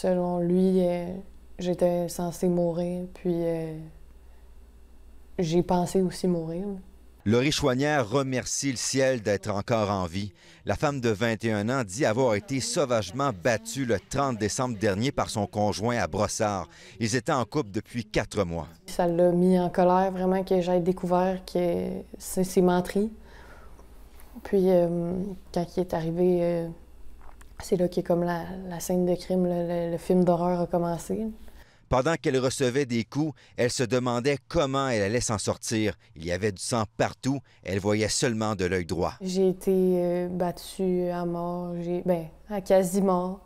Selon lui, euh, j'étais censée mourir, puis euh, j'ai pensé aussi mourir. Laurie Chouanière remercie le ciel d'être encore en vie. La femme de 21 ans dit avoir été sauvagement battue le 30 décembre dernier par son conjoint à Brossard. Ils étaient en couple depuis quatre mois. Ça l'a mis en colère vraiment que j'aille découvert que c'est ses Puis euh, quand il est arrivé, c'est là que comme la, scène de crime, le, film d'horreur a commencé. Pendant qu'elle recevait des coups, elle se demandait comment elle allait s'en sortir. Il y avait du sang partout, elle voyait seulement de l'œil droit. J'ai été euh, battue à mort, ben, à quasi mort.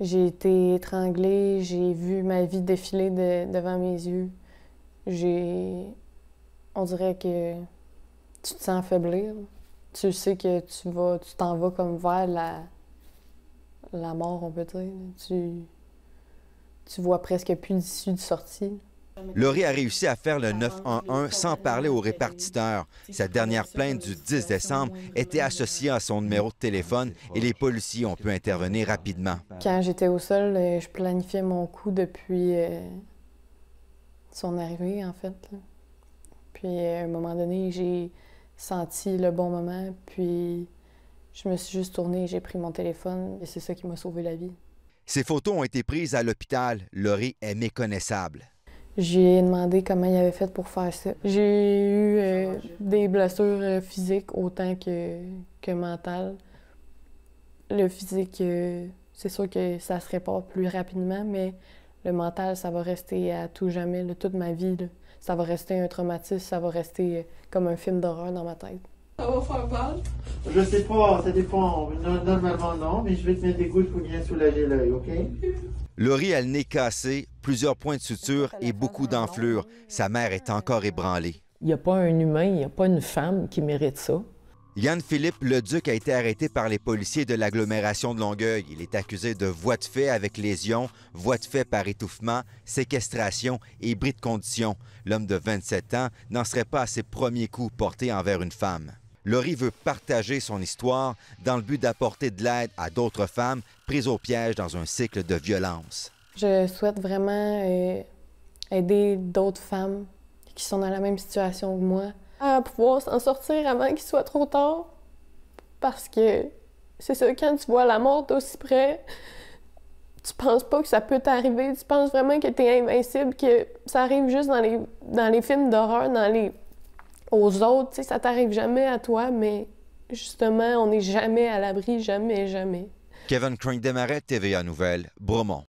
J'ai été étranglée, j'ai vu ma vie défiler devant mes yeux. J'ai on dirait que tu te sens faiblir. Tu sais que tu vas tu t'en vas comme vers la la mort, on peut dire. Tu, tu vois presque plus d'issue de sortie. Laurie a réussi à faire le 9 en 1 sans parler au répartiteur. Sa dernière plainte du 10 décembre était associée à son numéro de téléphone et les policiers ont pu intervenir rapidement. Quand j'étais au sol, euh, je planifiais mon coup depuis euh, son arrivée, en fait. Puis à un moment donné, j'ai senti le bon moment, puis je me suis juste tournée, j'ai pris mon téléphone et c'est ça qui m'a sauvé la vie. Ces photos ont été prises à l'hôpital. Laurie est méconnaissable. J'ai demandé comment il avait fait pour faire ça. J'ai eu euh, des blessures euh, physiques autant que, que mentales. Le physique, euh, c'est sûr que ça se répare plus rapidement, mais le mental, ça va rester à tout jamais, toute ma vie. Ça va rester un traumatisme, ça va rester comme un film d'horreur dans ma tête. Ça va faire mal. Je sais pas, ça dépend. normalement, non, mais je vais te mettre des gouttes pour bien soulager l'œil, OK? Laurie a le nez cassé, plusieurs points de suture et beaucoup d'enflure. Sa mère est encore ébranlée. Il n'y a pas un humain, il n'y a pas une femme qui mérite ça. Yann Philippe duc a été arrêté par les policiers de l'agglomération de Longueuil. Il est accusé de voie de fait avec lésion, voie de fait par étouffement, séquestration et bris de condition. L'homme de 27 ans n'en serait pas à ses premiers coups portés envers une femme. Laurie veut partager son histoire dans le but d'apporter de l'aide à d'autres femmes prises au piège dans un cycle de violence. Je souhaite vraiment euh, aider d'autres femmes qui sont dans la même situation que moi à pouvoir s'en sortir avant qu'il soit trop tard. Parce que c'est ça, quand tu vois la mort aussi près, tu penses pas que ça peut t'arriver. Tu penses vraiment que t'es invincible, que ça arrive juste dans les, dans les films d'horreur, dans les aux autres. ça t'arrive jamais à toi, mais justement, on n'est jamais à l'abri, jamais, jamais. Kevin Crane démarrait TVA Nouvelle, Bromont.